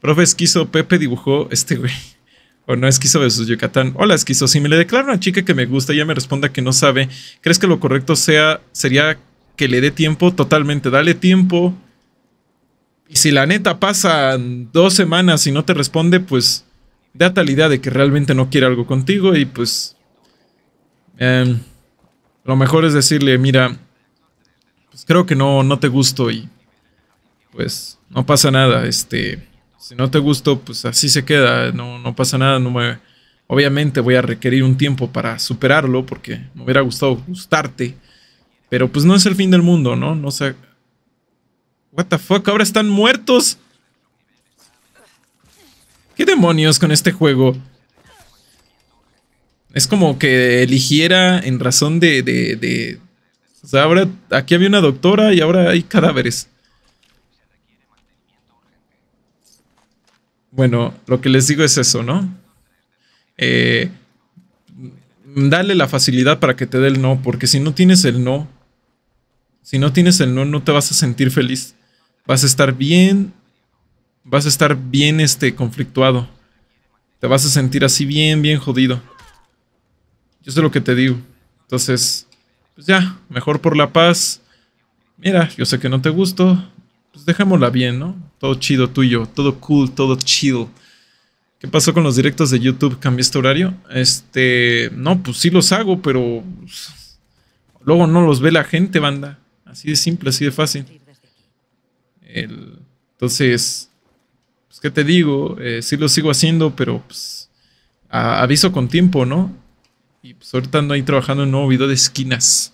Profe esquizo, Pepe dibujó este güey. O no, esquizo sus Yucatán. Hola, esquizo. Si me le declaro a una chica que me gusta y ella me responda que no sabe, ¿crees que lo correcto sea sería que le dé tiempo? Totalmente, dale tiempo. Y si la neta pasa dos semanas y no te responde, pues da tal idea de que realmente no quiere algo contigo y pues... Em, lo mejor es decirle, mira, pues creo que no, no te gusto y pues no pasa nada, este si no te gustó, pues así se queda, no, pasa nada, no me... Obviamente voy a requerir un tiempo para superarlo porque me hubiera gustado gustarte, pero pues no es el fin del mundo, ¿no? No sé... What the fuck, ahora están muertos. ¿Qué demonios con este juego? Es como que eligiera en razón de, de, de... O pues, sea, ahora aquí había una doctora y ahora hay cadáveres. Bueno, lo que les digo es eso, ¿no? Eh, dale la facilidad para que te dé el no, porque si no tienes el no, si no tienes el no, no te vas a sentir feliz. Vas a estar bien, vas a estar bien este conflictuado. Te vas a sentir así bien, bien jodido. Yo sé lo que te digo. Entonces, pues ya, mejor por la paz. Mira, yo sé que no te gusto. Pues dejémosla bien, ¿no? todo chido tuyo, todo cool, todo chido. ¿Qué pasó con los directos de YouTube? este horario? Este, no, pues sí los hago, pero luego no los ve la gente, banda. Así de simple, así de fácil. entonces, pues, ¿qué te digo? Eh, sí lo sigo haciendo, pero pues, aviso con tiempo, ¿no? Y pues ahorita ando ahí trabajando en un nuevo video de esquinas.